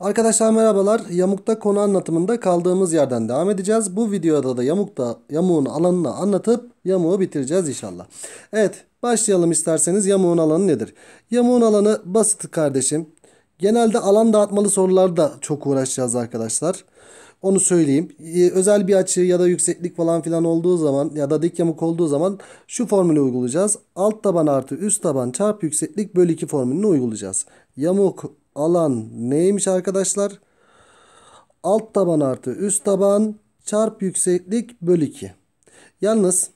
Arkadaşlar merhabalar. Yamukta konu anlatımında kaldığımız yerden devam edeceğiz. Bu videoda da yamukta yamuğun alanını anlatıp yamuğu bitireceğiz inşallah. Evet başlayalım isterseniz yamuğun alanı nedir? Yamuğun alanı basit kardeşim. Genelde alan dağıtmalı sorularda çok uğraşacağız arkadaşlar. Onu söyleyeyim. Ee, özel bir açı ya da yükseklik falan filan olduğu zaman ya da dik yamuk olduğu zaman şu formülü uygulayacağız. Alt taban artı üst taban çarp yükseklik bölü 2 formülünü uygulayacağız. Yamuk alan neymiş arkadaşlar? Alt taban artı üst taban çarp yükseklik bölü 2. Yalnız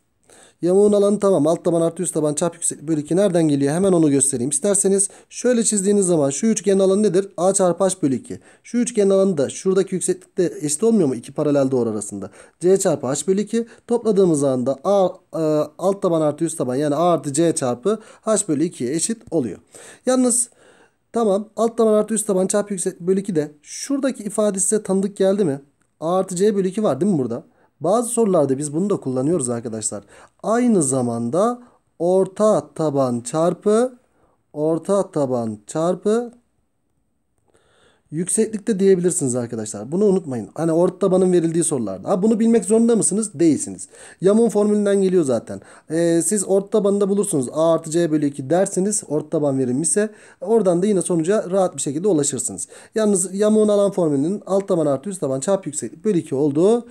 yamuğun alanı tamam. Alt taban artı üst taban çarp yükseklik bölü 2 nereden geliyor? Hemen onu göstereyim. İsterseniz şöyle çizdiğiniz zaman şu üçgenin alanı nedir? A çarpı H bölü 2. Şu üçgenin alanı da şuradaki yükseklikte eşit olmuyor mu? İki paralel doğru arasında. C çarpı H bölü 2. Topladığımız anda A, e, alt taban artı üst taban yani A artı C çarpı H bölü 2'ye eşit oluyor. Yalnız Tamam. Alt taban artı üst taban çarpı yükseklik bölü 2 de şuradaki ifade size tanıdık geldi mi? A artı C bölü 2 var değil mi burada? Bazı sorularda biz bunu da kullanıyoruz arkadaşlar. Aynı zamanda orta taban çarpı orta taban çarpı Yükseklikte diyebilirsiniz arkadaşlar. Bunu unutmayın. Hani orta tabanın verildiği sorularda. Ha, bunu bilmek zorunda mısınız? Değilsiniz. Yamun formülünden geliyor zaten. Ee, siz orta tabanında bulursunuz. A artı C bölü 2 derseniz orta taban verilmişse oradan da yine sonuca rahat bir şekilde ulaşırsınız. Yalnız yamuğun alan formülünün alt taban artı üst taban çarp yükseklik bölü 2 olduğu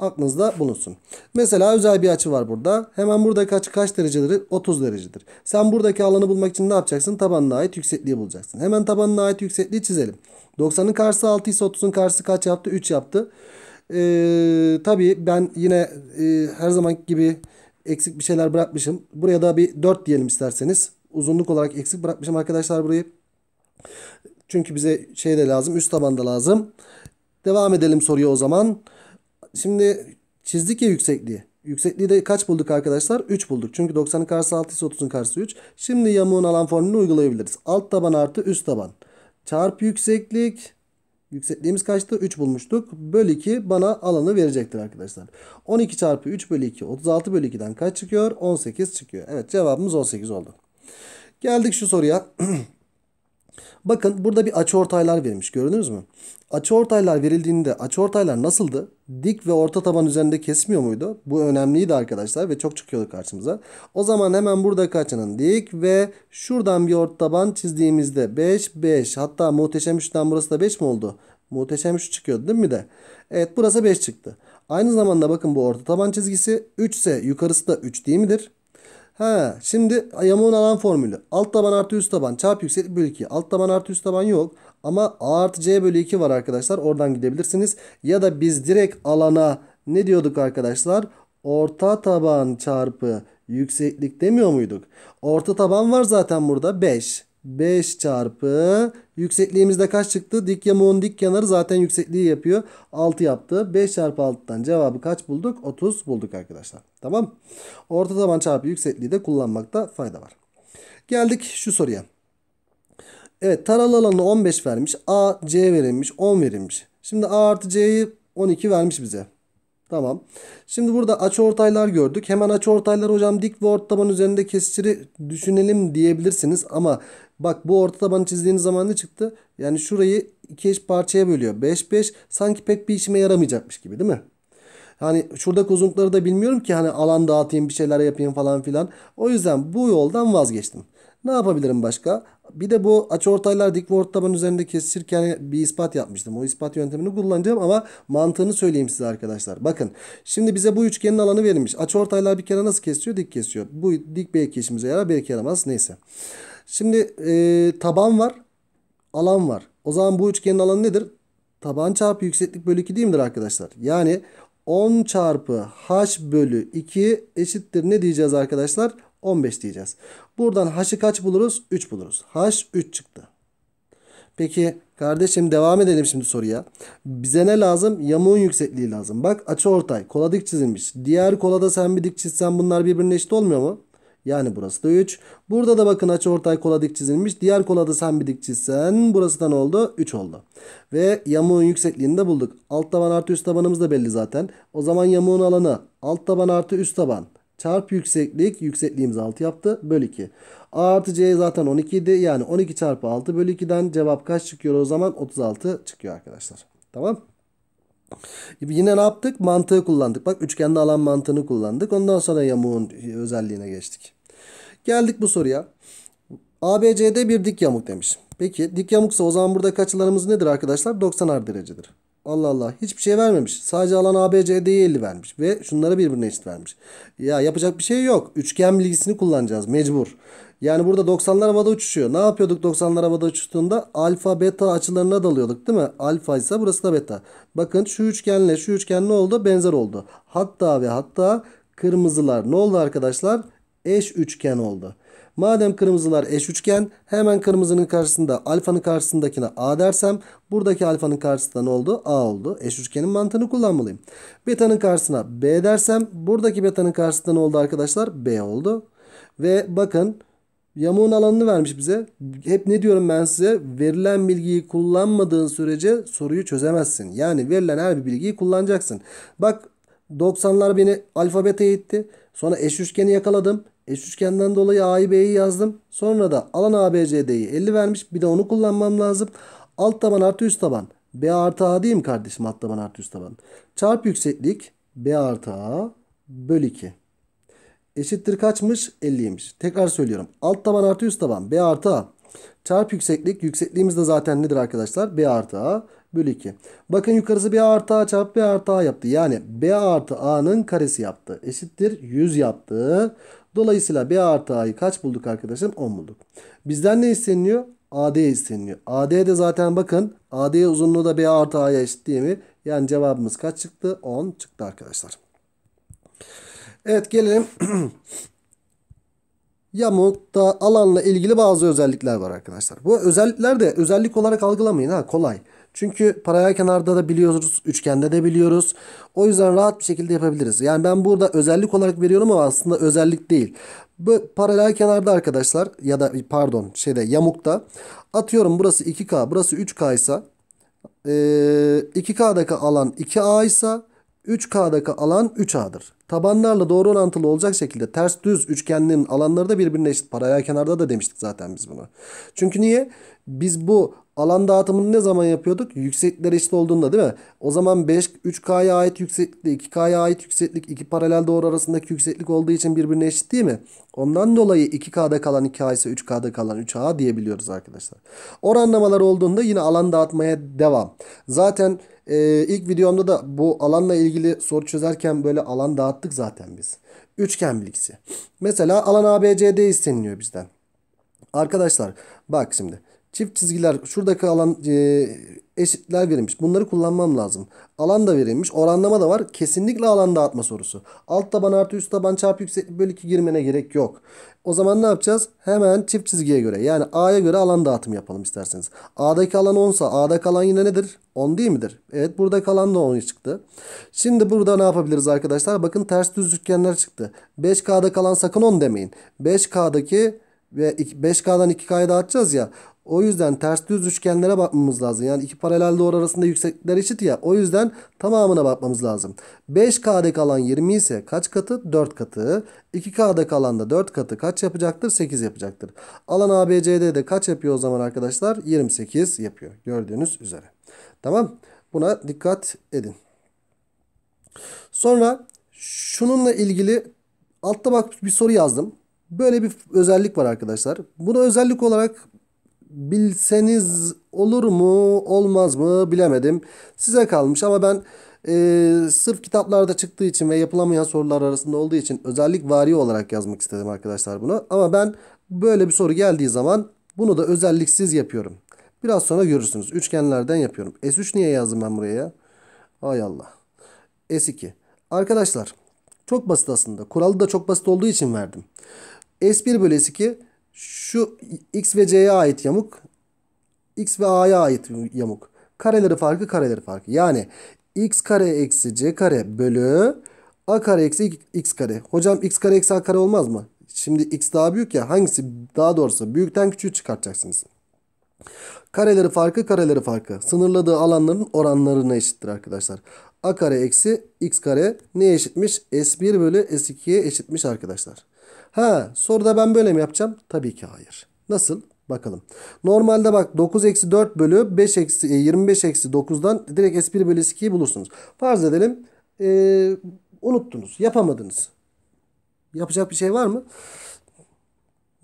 aklınızda bulunsun. Mesela özel bir açı var burada. Hemen buradaki açı kaç derecedir? 30 derecedir. Sen buradaki alanı bulmak için ne yapacaksın? Tabanına ait yüksekliği bulacaksın. Hemen tabanına ait yüksekliği çizelim. 90'ın karşısı 6 ise 30'un karşısı kaç yaptı? 3 yaptı. Ee, tabii ben yine e, her zaman gibi eksik bir şeyler bırakmışım. Buraya da bir 4 diyelim isterseniz. Uzunluk olarak eksik bırakmışım arkadaşlar burayı. Çünkü bize şey de lazım. Üst taban da lazım. Devam edelim soruya o zaman şimdi çizdik ya yüksekliği. Yüksekliği de kaç bulduk arkadaşlar? 3 bulduk. Çünkü 90'ın karşısı 6 ise 30'un karşısı 3. Şimdi yamuğun alan formülünü uygulayabiliriz. Alt taban artı üst taban. çarp yükseklik. Yüksekliğimiz kaçtı? 3 bulmuştuk. Böl 2 bana alanı verecektir arkadaşlar. 12 çarpı 3 bölü 2. 36 bölü 2'den kaç çıkıyor? 18 çıkıyor. Evet cevabımız 18 oldu. Geldik şu soruya. Bakın burada bir açı ortaylar verilmiş. Gördünüz mü? Açıortaylar verildiğinde açıortaylar nasıldı? Dik ve orta taban üzerinde kesmiyor muydu? Bu önemliydi arkadaşlar ve çok çıkıyordu karşımıza. O zaman hemen burada kaçının dik ve şuradan bir orta taban çizdiğimizde 5 5 hatta muhteşem 3'ten burası da 5 mi oldu? Muhteşem 3 çıkıyordu değil mi de? Evet burası 5 çıktı. Aynı zamanda bakın bu orta taban çizgisi 3 ise yukarısı da 3 değil midir? Ha, şimdi yamuğun alan formülü. Alt taban artı üst taban çarp yükseklik bölü 2. Alt taban artı üst taban yok. Ama A artı C bölü 2 var arkadaşlar. Oradan gidebilirsiniz. Ya da biz direkt alana ne diyorduk arkadaşlar? Orta taban çarpı yükseklik demiyor muyduk? Orta taban var zaten burada 5. 5 çarpı yüksekliğimizde kaç çıktı? Dik yamuğun dik kenarı zaten yüksekliği yapıyor. 6 yaptı. 5 çarpı 6'dan cevabı kaç bulduk? 30 bulduk arkadaşlar. Tamam. Orta taban çarpı yüksekliği de kullanmakta fayda var. Geldik şu soruya. Evet taralı alanı 15 vermiş. A, C verilmiş. 10 verilmiş. Şimdi A artı C'yi 12 vermiş bize. Tamam. Şimdi burada açı ortaylar gördük. Hemen açı ortaylar hocam dik ve orta taban üzerinde kesişleri düşünelim diyebilirsiniz. Ama bak bu orta tabanı çizdiğiniz zaman ne çıktı? Yani şurayı iki eş parçaya bölüyor. 5 5 sanki pek bir işime yaramayacakmış gibi değil mi? Hani şuradaki uzunlukları da bilmiyorum ki hani alan dağıtayım bir şeyler yapayım falan filan. O yüzden bu yoldan vazgeçtim. Ne yapabilirim başka? Bir de bu açıortaylar dikdörtgen taban üzerinde kesişirken bir ispat yapmıştım. O ispat yöntemini kullanacağım ama mantığını söyleyeyim size arkadaşlar. Bakın şimdi bize bu üçgenin alanı verilmiş. Açıortaylar bir kere nasıl kesiyor? Dik kesiyor. Bu dik bir işimize yarar belki yaramaz. Neyse. Şimdi e, taban var. Alan var. O zaman bu üçgenin alanı nedir? Taban çarpı yükseklik bölü 2 değil midir arkadaşlar? Yani 10 çarpı h bölü 2 eşittir ne diyeceğiz arkadaşlar? 15 diyeceğiz. Buradan h'ı kaç buluruz? 3 buluruz. h 3 çıktı. Peki kardeşim devam edelim şimdi soruya. Bize ne lazım? Yamuğun yüksekliği lazım. Bak açı ortay. Kola dik çizilmiş. Diğer kolada sen bir dik çizsen bunlar birbirine eşit olmuyor mu? Yani burası da 3. Burada da bakın açı ortay kola dik çizilmiş. Diğer kolada sen bir dik çizsen burası da ne oldu? 3 oldu. Ve yamuğun yüksekliğini de bulduk. Alt taban artı üst tabanımız da belli zaten. O zaman yamuğun alanı alt taban artı üst taban çarpı yükseklik yüksekliğimiz 6 yaptı bölü 2. A artı C zaten 12 idi. Yani 12 çarpı 6 bölü 2'den cevap kaç çıkıyor o zaman? 36 çıkıyor arkadaşlar. Tamam Yine ne yaptık? Mantığı kullandık. Bak üçgende alan mantığını kullandık. Ondan sonra yamuğun özelliğine geçtik. Geldik bu soruya. ABC'de bir dik yamuk demiş. Peki dik yamuksa o zaman burada kaç nedir arkadaşlar? 90'ar derecedir. Allah Allah hiçbir şey vermemiş. Sadece alan ABCD'yi 50 vermiş ve şunları birbirine eşit vermiş. Ya yapacak bir şey yok. Üçgen bilgisini kullanacağız mecbur. Yani burada 90'lar havada uçuşuyor. Ne yapıyorduk 90'lar havada uçuştuğunda? Alfa beta açılarına dalıyorduk değil mi? Alfa ise burası da beta. Bakın şu üçgenle şu üçgen ne oldu? Benzer oldu. Hatta ve hatta kırmızılar ne oldu arkadaşlar? Eş üçgen oldu. Madem kırmızılar eş üçgen hemen kırmızının karşısında alfanın karşısındakine A dersem buradaki alfanın karşısında ne oldu? A oldu. Eş üçgenin mantığını kullanmalıyım. Beta'nın karşısına B dersem buradaki beta'nın karşısında ne oldu arkadaşlar? B oldu. Ve bakın yamuğun alanını vermiş bize. Hep ne diyorum ben size? Verilen bilgiyi kullanmadığın sürece soruyu çözemezsin. Yani verilen her bir bilgiyi kullanacaksın. Bak 90'lar beni alfabete itti. Sonra eş üçgeni yakaladım. Eş üçgenden dolayı A'yı B'yi yazdım. Sonra da alan ABCD'yi 50 vermiş. Bir de onu kullanmam lazım. Alt taban artı üst taban. B artı A değil mi kardeşim? Alt taban artı üst taban. Çarp yükseklik B artı A bölü 2. Eşittir kaçmış? 50'ymiş. Tekrar söylüyorum. Alt taban artı üst taban. B artı A. Çarp yükseklik. Yüksekliğimiz de zaten nedir arkadaşlar? B artı A bölü 2. Bakın yukarısı B artı A çarp B artı A yaptı. Yani B artı A'nın karesi yaptı. Eşittir 100 yaptı. Dolayısıyla B artı A'yı kaç bulduk arkadaşım? 10 bulduk. Bizden ne isteniyor? AD isteniyor. AD de zaten bakın AD uzunluğu da B artı A'ya eşit değil mi? Yani cevabımız kaç çıktı? 10 çıktı arkadaşlar. Evet gelelim. Yamuk'ta alanla ilgili bazı özellikler var arkadaşlar. Bu özellikler de özellik olarak algılamayın ha kolay. Çünkü paralel kenarda da biliyoruz, üçgende de biliyoruz. O yüzden rahat bir şekilde yapabiliriz. Yani ben burada özellik olarak veriyorum ama aslında özellik değil. Bu paralel kenarda arkadaşlar ya da pardon şeyde yamukta atıyorum burası 2K, burası 3K ise 2K'daki alan 2A ise 3K'daki alan 3A'dır. Tabanlarla doğru orantılı olacak şekilde ters düz üçgenlerin alanları da birbirine eşit. Paralel kenarda da demiştik zaten biz bunu. Çünkü niye? Biz bu Alan dağıtımını ne zaman yapıyorduk? Yükseklikler eşit olduğunda değil mi? O zaman 5 3K'ya ait yükseklik, 2K'ya ait yükseklik, iki paralel doğru arasındaki yükseklik olduğu için birbirine eşit değil mi? Ondan dolayı 2K'da kalan 2A ise 3K'da kalan 3A diyebiliyoruz arkadaşlar. Oranlamalar olduğunda yine alan dağıtmaya devam. Zaten e, ilk videomda da bu alanla ilgili soru çözerken böyle alan dağıttık zaten biz. Üçgen bilgisi. Mesela alan ABCD isteniliyor bizden. Arkadaşlar bak şimdi. Çift çizgiler şuradaki alan e, eşitler verilmiş. Bunları kullanmam lazım. Alan da verilmiş. Oranlama da var. Kesinlikle alan dağıtma sorusu. Alt taban artı üst taban çarpı yükseklik bölü 2 girmene gerek yok. O zaman ne yapacağız? Hemen çift çizgiye göre yani A'ya göre alan dağıtımı yapalım isterseniz. A'daki alan 10 ise A'daki alan yine nedir? 10 değil midir? Evet burada kalan da 10 çıktı. Şimdi burada ne yapabiliriz arkadaşlar? Bakın ters düz üçgenler çıktı. 5K'da kalan sakın 10 demeyin. 5K'daki ve 5K'dan 2K'ya dağıtacağız ya. O yüzden ters düz üçgenlere bakmamız lazım. Yani iki paralel doğru arasında yükseklikler eşit ya. O yüzden tamamına bakmamız lazım. 5K'daki alan 20 ise kaç katı? 4 katı. 2K'daki da 4 katı kaç yapacaktır? 8 yapacaktır. Alan ABCD'de kaç yapıyor o zaman arkadaşlar? 28 yapıyor. Gördüğünüz üzere. Tamam. Buna dikkat edin. Sonra şununla ilgili altta bak bir soru yazdım. Böyle bir özellik var arkadaşlar. Bunu özellik olarak bilseniz olur mu olmaz mı bilemedim. Size kalmış ama ben e, sırf kitaplarda çıktığı için ve yapılamayan sorular arasında olduğu için özellik vari olarak yazmak istedim arkadaşlar bunu. Ama ben böyle bir soru geldiği zaman bunu da özelliksiz yapıyorum. Biraz sonra görürsünüz. Üçgenlerden yapıyorum. S3 niye yazdım ben buraya? Ay Allah. S2. Arkadaşlar çok basit aslında. Kuralı da çok basit olduğu için verdim. S1 bölü S2 şu x ve c'ye ait yamuk. x ve a'ya ait yamuk. Kareleri farkı kareleri farkı. Yani x kare eksi c kare bölü a kare eksi x kare. Hocam x kare eksi a kare olmaz mı? Şimdi x daha büyük ya hangisi daha doğrusu büyükten küçüğü çıkartacaksınız. Kareleri farkı kareleri farkı. Sınırladığı alanların oranlarına eşittir arkadaşlar. A kare eksi x kare neye eşitmiş? S1 bölü S2'ye eşitmiş arkadaşlar. Ha soruda ben böyle mi yapacağım? Tabii ki hayır. Nasıl? Bakalım. Normalde bak 9 eksi 4 bölü 5 eksi 25 e, eksi 9'dan direkt S1 bölü S2'yi bulursunuz. Farz edelim e, unuttunuz yapamadınız. Yapacak bir şey var mı?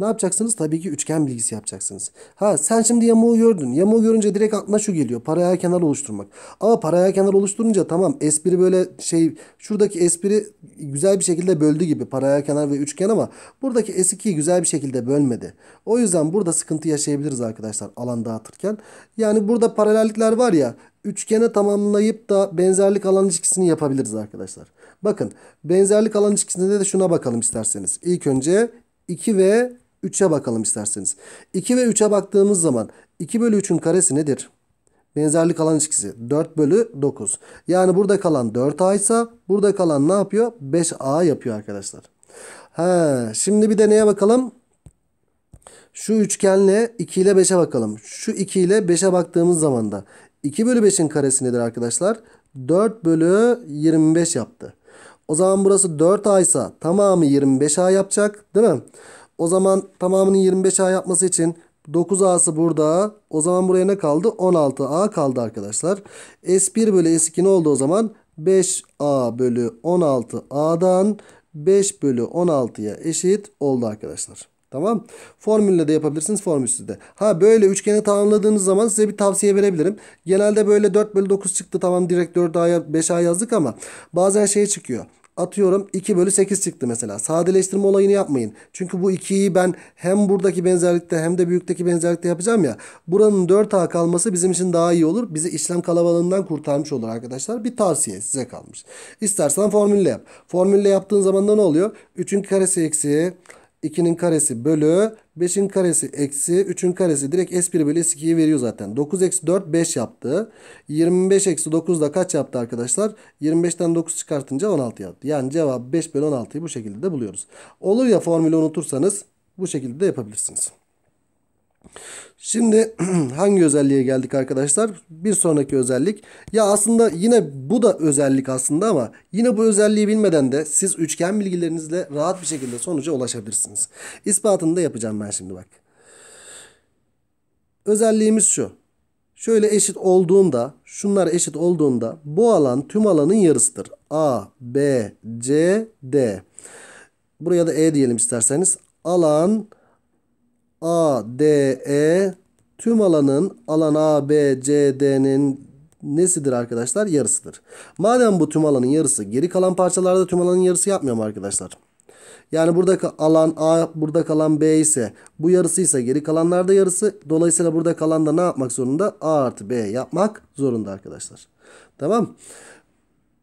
Ne yapacaksınız? Tabii ki üçgen bilgisi yapacaksınız. Ha sen şimdi yamuğu gördün. Yamuğu görünce direkt aklına şu geliyor. Paraya kenar oluşturmak. Ama paraya kenar oluşturunca tamam espri böyle şey şuradaki espri güzel bir şekilde böldü gibi. Paraya kenar ve üçgen ama buradaki S2'yi güzel bir şekilde bölmedi. O yüzden burada sıkıntı yaşayabiliriz arkadaşlar alan dağıtırken. Yani burada paralellikler var ya üçgene tamamlayıp da benzerlik alan ilişkisini yapabiliriz arkadaşlar. Bakın benzerlik alan ilişkisinde de şuna bakalım isterseniz. İlk önce 2 ve 3'e bakalım isterseniz. 2 ve 3'e baktığımız zaman 2 bölü 3'ün karesi nedir? Benzerlik alan ilişkisi 4 bölü 9. Yani burada kalan 4A ise burada kalan ne yapıyor? 5A yapıyor arkadaşlar. He, şimdi bir de neye bakalım? Şu üçgenle 2 ile 5'e bakalım. Şu 2 ile 5'e baktığımız zaman da 2 bölü 5'in karesi nedir arkadaşlar? 4 bölü 25 yaptı. O zaman burası 4A ise tamamı 25A yapacak değil mi? O zaman tamamını 25A yapması için 9A'sı burada. O zaman buraya ne kaldı? 16A kaldı arkadaşlar. S1 bölü S2 ne oldu o zaman? 5A bölü 16A'dan 5 bölü 16'ya eşit oldu arkadaşlar. Tamam. Formülle de yapabilirsiniz formülsüz de. Ha böyle üçgeni tamamladığınız zaman size bir tavsiye verebilirim. Genelde böyle 4 bölü 9 çıktı tamam direkt 4A'ya 5A yazdık ama bazen şey çıkıyor. Atıyorum 2 bölü 8 çıktı mesela. Sadeleştirme olayını yapmayın. Çünkü bu 2'yi ben hem buradaki benzerlikte hem de büyükteki benzerlikte yapacağım ya. Buranın 4A kalması bizim için daha iyi olur. Bizi işlem kalabalığından kurtarmış olur arkadaşlar. Bir tavsiye size kalmış. İstersen formülle yap. Formülle yaptığın zaman da ne oluyor? 3'ün karesi eksi 2'nin karesi bölü 5'in karesi eksi 3'ün karesi direkt S1 bölü S2'yi veriyor zaten. 9 eksi 4 5 yaptı. 25 eksi 9 da kaç yaptı arkadaşlar? 25'ten 9 çıkartınca 16 yaptı. Yani cevap 5 bölü 16'yı bu şekilde de buluyoruz. Olur ya formülü unutursanız bu şekilde de yapabilirsiniz. Şimdi hangi özelliğe geldik arkadaşlar? Bir sonraki özellik. Ya aslında yine bu da özellik aslında ama yine bu özelliği bilmeden de siz üçgen bilgilerinizle rahat bir şekilde sonuca ulaşabilirsiniz. İspatını da yapacağım ben şimdi bak. Özelliğimiz şu. Şöyle eşit olduğunda, şunlar eşit olduğunda bu alan tüm alanın yarısıdır. A, B, C, D. Buraya da E diyelim isterseniz. Alan A, D, E tüm alanın alan A, B, C, D'nin nesidir arkadaşlar? Yarısıdır. Madem bu tüm alanın yarısı geri kalan parçalarda tüm alanın yarısı yapmıyorum arkadaşlar. Yani burada alan A, burada kalan B ise bu yarısı ise geri kalanlarda yarısı. Dolayısıyla burada kalan da ne yapmak zorunda? A artı B yapmak zorunda arkadaşlar. Tamam.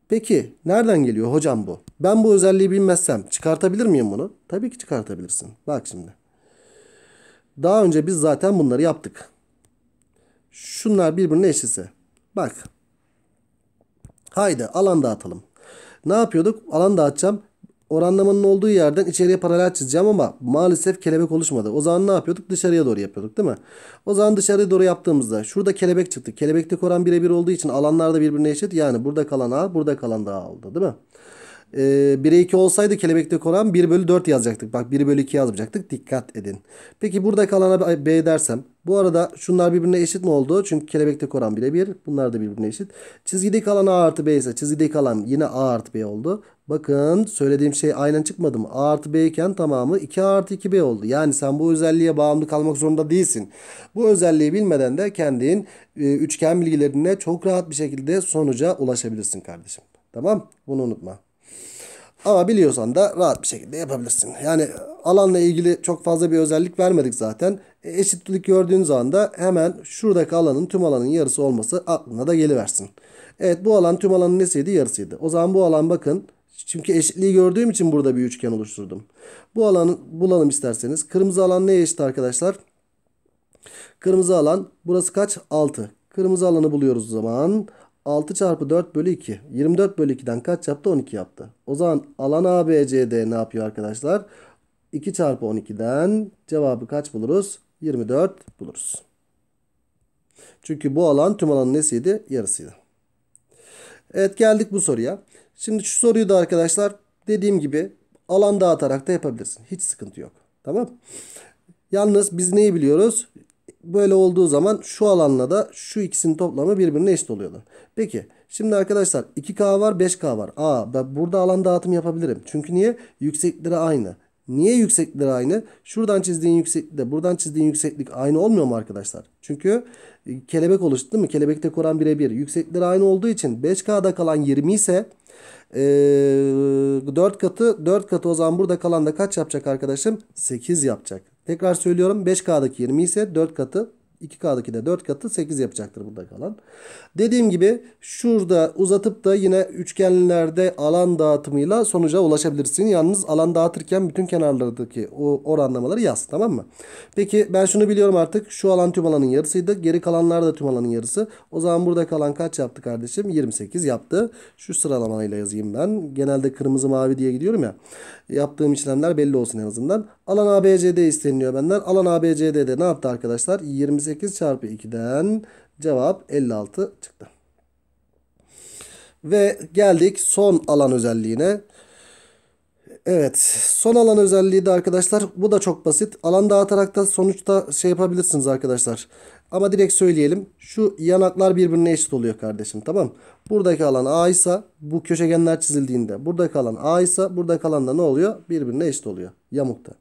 Peki nereden geliyor hocam bu? Ben bu özelliği bilmezsem çıkartabilir miyim bunu? Tabii ki çıkartabilirsin. Bak şimdi. Daha önce biz zaten bunları yaptık. Şunlar birbirine eşitse. Bak. Haydi alan dağıtalım. Ne yapıyorduk? Alan dağıtacağım. Oranlamanın olduğu yerden içeriye paralel çizeceğim ama maalesef kelebek oluşmadı. O zaman ne yapıyorduk? Dışarıya doğru yapıyorduk değil mi? O zaman dışarıya doğru yaptığımızda şurada kelebek çıktı. Kelebeklik oran birebir olduğu için alanlar da birbirine eşit. Yani burada kalan A, burada kalan da A oldu değil mi? E, 1'e 2 olsaydı kelebekteki oran 1 bölü 4 yazacaktık. Bak 1 bölü 2 yazmayacaktık. Dikkat edin. Peki buradaki alana B dersem. Bu arada şunlar birbirine eşit mi oldu? Çünkü kelebekteki oran birebir. Bunlar da birbirine eşit. Çizgideki alan A artı B ise çizgideki alan yine A artı B oldu. Bakın söylediğim şey aynen çıkmadı mı? A artı B iken tamamı 2 artı 2B oldu. Yani sen bu özelliğe bağımlı kalmak zorunda değilsin. Bu özelliği bilmeden de kendin e, üçgen bilgilerine çok rahat bir şekilde sonuca ulaşabilirsin kardeşim. Tamam? Bunu unutma. Ama biliyorsan da rahat bir şekilde yapabilirsin. Yani alanla ilgili çok fazla bir özellik vermedik zaten. E, eşitlik gördüğünüz anda hemen şuradaki alanın tüm alanın yarısı olması aklına da geliversin. Evet bu alan tüm alanın nesiydi? Yarısıydı. O zaman bu alan bakın. Çünkü eşitliği gördüğüm için burada bir üçgen oluşturdum. Bu alanı bulalım isterseniz. Kırmızı alan neye eşit arkadaşlar? Kırmızı alan burası kaç? 6. Kırmızı alanı buluyoruz o zaman. 6 çarpı 4 bölü 2. 24 bölü 2'den kaç yaptı? 12 yaptı. O zaman alan ABCD ne yapıyor arkadaşlar? 2 çarpı 12'den cevabı kaç buluruz? 24 buluruz. Çünkü bu alan tüm alanın nesiydi? Yarısıydı. Evet geldik bu soruya. Şimdi şu soruyu da arkadaşlar dediğim gibi alan dağıtarak da yapabilirsin. Hiç sıkıntı yok. Tamam. Yalnız biz neyi biliyoruz? böyle olduğu zaman şu alanla da şu ikisinin toplamı birbirine eşit oluyordu. Peki şimdi arkadaşlar 2K var 5K var. Aa ben burada alan dağıtım yapabilirim. Çünkü niye? Yüksekleri aynı. Niye yükseklikleri aynı? Şuradan çizdiğin yükseklikle buradan çizdiğin yükseklik aynı olmuyor mu arkadaşlar? Çünkü e, kelebek oluştu değil mi? Kelebekte koran birebir. Yükseklikleri aynı olduğu için 5K'da kalan 20 ise e, 4 katı 4 katı o zaman burada kalan da kaç yapacak arkadaşım? 8 yapacak. Tekrar söylüyorum 5K'daki 20 ise 4 katı 2K'daki de 4 katı 8 yapacaktır burada kalan. Dediğim gibi şurada uzatıp da yine üçgenlerde alan dağıtımıyla sonuca ulaşabilirsin. Yalnız alan dağıtırken bütün kenarlardaki o oranlamaları yaz tamam mı? Peki ben şunu biliyorum artık şu alan tüm alanın yarısıydı. Geri kalanlar da tüm alanın yarısı. O zaman burada kalan kaç yaptı kardeşim? 28 yaptı. Şu sıralamayla yazayım ben. Genelde kırmızı mavi diye gidiyorum ya. Yaptığım işlemler belli olsun en azından. Alan ABCD isteniyor. benden. Alan ABCD'de ne yaptı arkadaşlar? 28 çarpı 2'den cevap 56 çıktı. Ve geldik son alan özelliğine. Evet son alan özelliği de arkadaşlar bu da çok basit. Alan dağıtarak da sonuçta şey yapabilirsiniz arkadaşlar. Ama direkt söyleyelim şu yanaklar birbirine eşit oluyor kardeşim tamam. Buradaki alan A ise bu köşegenler çizildiğinde buradaki alan A ise buradaki alan da ne oluyor? Birbirine eşit oluyor yamukta.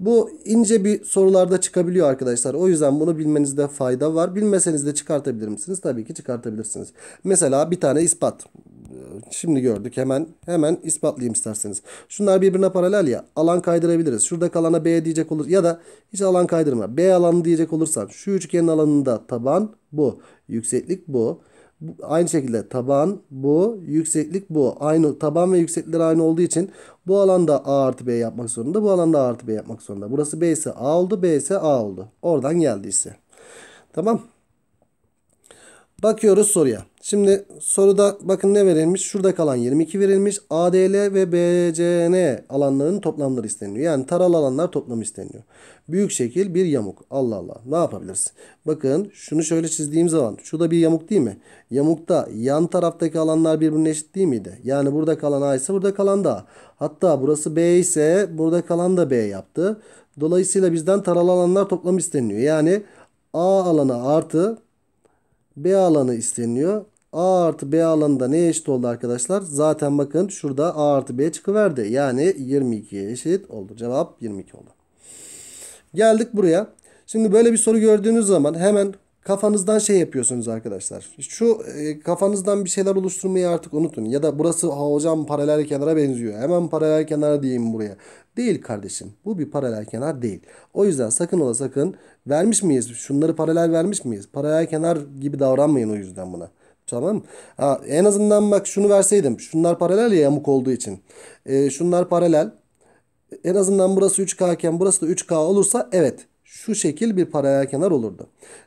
Bu ince bir sorularda çıkabiliyor arkadaşlar. O yüzden bunu bilmenizde fayda var. Bilmeseniz de çıkartabilir misiniz? Tabii ki çıkartabilirsiniz. Mesela bir tane ispat. Şimdi gördük hemen hemen ispatlayayım isterseniz. Şunlar birbirine paralel ya alan kaydırabiliriz. Şuradaki kalana B diyecek olur ya da hiç alan kaydırma. B alanı diyecek olursan şu üçgenin alanında taban bu. Yükseklik bu. Aynı şekilde taban bu, yükseklik bu. Aynı taban ve yükseklikler aynı olduğu için bu alanda A artı B yapmak zorunda. Bu alanda A artı B yapmak zorunda. Burası B ise A oldu, B ise A oldu. Oradan geldiyse. Tamam. Bakıyoruz soruya. Şimdi soruda bakın ne verilmiş? Şurada kalan 22 verilmiş. ADL ve BCN alanlarının toplamları isteniyor. Yani taralı alanlar toplamı isteniyor. Büyük şekil bir yamuk. Allah Allah. Ne yapabiliriz? Bakın şunu şöyle çizdiğim zaman. Şurada bir yamuk değil mi? Yamukta yan taraftaki alanlar birbirine eşit değil miydi? Yani burada kalan A ise burada kalan da A. Hatta burası B ise burada kalan da B yaptı. Dolayısıyla bizden taralı alanlar toplamı isteniyor. Yani A alanı artı B alanı isteniyor. A artı B alanında ne eşit oldu arkadaşlar? Zaten bakın şurada A artı B çıkıverdi. Yani 22'ye eşit oldu. Cevap 22 oldu. Geldik buraya. Şimdi böyle bir soru gördüğünüz zaman hemen kafanızdan şey yapıyorsunuz arkadaşlar. Şu e, kafanızdan bir şeyler oluşturmayı artık unutun. Ya da burası hocam paralel kenara benziyor. Hemen paralel kenara diyeyim buraya. Değil kardeşim. Bu bir paralel kenar değil. O yüzden sakın ola sakın vermiş miyiz? Şunları paralel vermiş miyiz? Paralel kenar gibi davranmayın o yüzden buna. Tamam. Ha, en azından bak şunu verseydim. Şunlar paralel ya yamuk olduğu için. E, şunlar paralel. En azından burası 3K iken burası da 3K olursa evet şu şekil bir paralel kenar olurdu.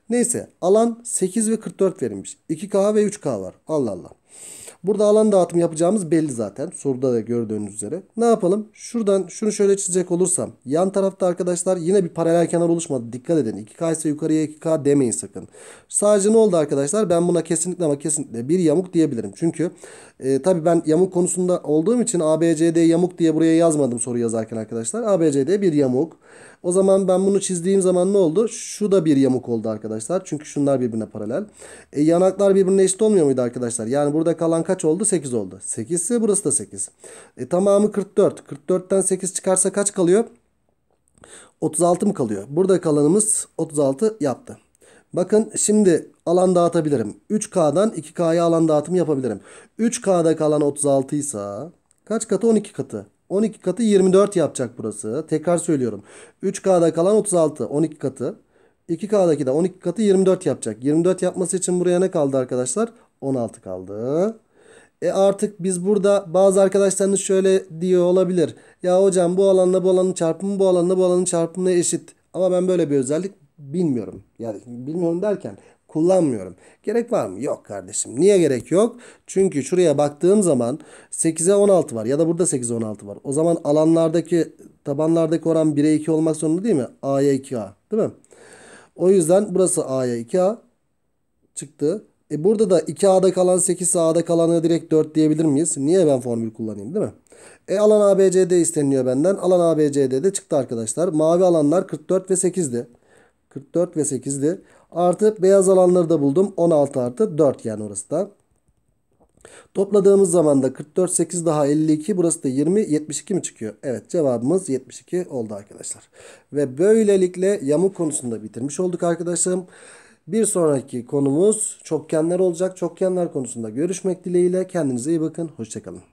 Neyse alan 8 ve 44 verilmiş. 2K ve 3K var. Allah Allah. Burada alan dağıtım yapacağımız belli zaten. Soruda da gördüğünüz üzere. Ne yapalım? Şuradan şunu şöyle çizecek olursam. Yan tarafta arkadaşlar yine bir paralel kenar oluşmadı. Dikkat edin. 2K ise yukarıya 2K demeyin sakın. Sadece ne oldu arkadaşlar? Ben buna kesinlikle ama kesinlikle bir yamuk diyebilirim. Çünkü e, tabii ben yamuk konusunda olduğum için ABCD yamuk diye buraya yazmadım soru yazarken arkadaşlar. ABCD bir yamuk. O zaman ben bunu çizdiğim zaman ne oldu? Şu da bir yamuk oldu arkadaşlar. Çünkü şunlar birbirine paralel. E, yanaklar birbirine eşit olmuyor muydu arkadaşlar? Yani burada kalan kaç kaç oldu? 8 oldu. 8 ise burası da 8. E, tamamı 44. 44'ten 8 çıkarsa kaç kalıyor? 36 mı kalıyor? Burada kalanımız 36 yaptı. Bakın şimdi alan dağıtabilirim. 3K'dan 2K'ya alan dağıtımı yapabilirim. 3K'da kalan 36 ise kaç katı? 12 katı. 12 katı 24 yapacak burası. Tekrar söylüyorum. 3K'da kalan 36. 12 katı. 2K'daki de 12 katı 24 yapacak. 24 yapması için buraya ne kaldı arkadaşlar? 16 kaldı. E artık biz burada bazı arkadaşlarınız şöyle diyor olabilir. Ya hocam bu alanla bu alanın çarpımı bu alanla bu alanın çarpımına eşit. Ama ben böyle bir özellik bilmiyorum. Yani bilmiyorum derken kullanmıyorum. Gerek var mı? Yok kardeşim. Niye gerek yok? Çünkü şuraya baktığım zaman 8'e 16 var ya da burada 8'e 16 var. O zaman alanlardaki tabanlardaki oran 1'e 2 olmak zorunda değil mi? A'ya 2A değil mi? O yüzden burası A'ya 2A çıktı. E burada da 2A'da kalan 8 A'da kalanı direkt 4 diyebilir miyiz? Niye ben formül kullanayım değil mi? E alan ABCD isteniyor benden. Alan ABCD'de çıktı arkadaşlar. Mavi alanlar 44 ve 8'di. 44 ve 8'di. Artı beyaz alanları da buldum. 16 artı 4 yani orası da. Topladığımız zaman da 44, 8 daha 52. Burası da 20, 72 mi çıkıyor? Evet cevabımız 72 oldu arkadaşlar. Ve böylelikle yamuk konusunda bitirmiş olduk arkadaşlarım. Bir sonraki konumuz çokgenler olacak. Çokgenler konusunda görüşmek dileğiyle. Kendinize iyi bakın. Hoşçakalın.